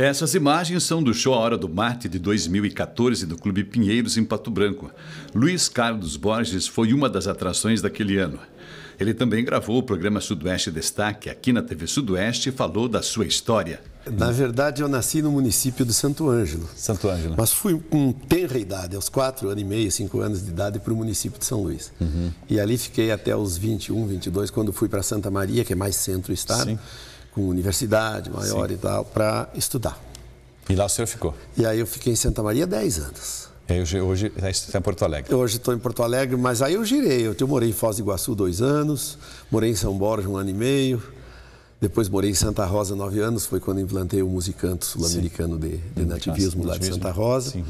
Essas imagens são do show A Hora do Mate de 2014 do Clube Pinheiros, em Pato Branco. Luiz Carlos Borges foi uma das atrações daquele ano. Ele também gravou o programa Sudoeste Destaque aqui na TV Sudoeste e falou da sua história. Na verdade, eu nasci no município do Santo Ângelo. Santo Ângelo. Mas fui com tenra idade, aos 4 anos e meio, 5 anos de idade, para o município de São Luís. Uhum. E ali fiquei até os 21, 22, quando fui para Santa Maria, que é mais centro do estado. Sim com universidade maior Sim. e tal, para estudar. E lá o senhor ficou? E aí eu fiquei em Santa Maria 10 anos. E hoje, hoje está tá em Porto Alegre? Eu hoje estou em Porto Alegre, mas aí eu girei. Eu, eu morei em Foz do Iguaçu dois anos, morei em São Borja um ano e meio, depois morei em Santa Rosa nove anos, foi quando implantei o musicanto sul-americano de, de, nativismo, lá de Santa Rosa. Sim.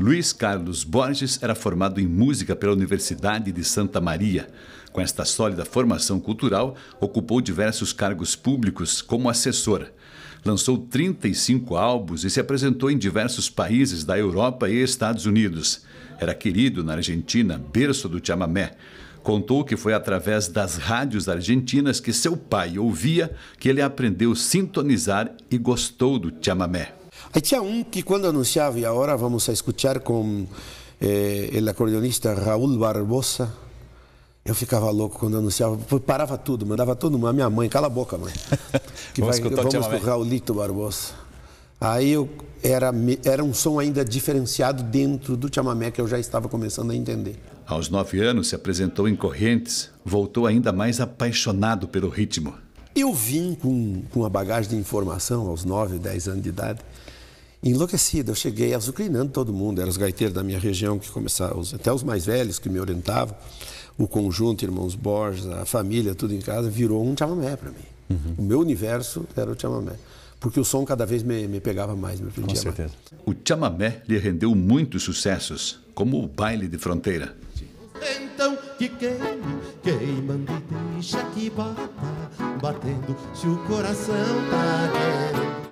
Luiz Carlos Borges era formado em música pela Universidade de Santa Maria. Com esta sólida formação cultural, ocupou diversos cargos públicos como assessora. Lançou 35 álbuns e se apresentou em diversos países da Europa e Estados Unidos. Era querido na Argentina, berço do chamamé. Contou que foi através das rádios argentinas que seu pai ouvia que ele aprendeu sintonizar e gostou do chamamé. Aí tinha um que quando anunciava, e agora vamos a escutar com eh, o acordeonista Raul Barbosa, eu ficava louco quando anunciava, parava tudo, mandava todo mundo, a minha mãe, cala a boca, mãe. Que vamos vai, escutar vamos pro Raulito Barbosa. Aí eu, era, era um som ainda diferenciado dentro do chamamé que eu já estava começando a entender. Aos nove anos, se apresentou em Correntes, voltou ainda mais apaixonado pelo ritmo. Eu vim com, com uma bagagem de informação aos 9, 10 anos de idade, enlouquecido. Eu cheguei azucrinando todo mundo, eram os gaiteiros da minha região que começaram, até os mais velhos que me orientavam, o conjunto, irmãos Borges, a família, tudo em casa, virou um chamamé para mim. Uhum. O meu universo era o chamamé porque o som cada vez me, me pegava mais, me prendia Com certeza. Mais. O chamamé lhe rendeu muitos sucessos, como o baile de fronteira. Então que queima, queima, deixa que bata batendo, se o coração tá querendo.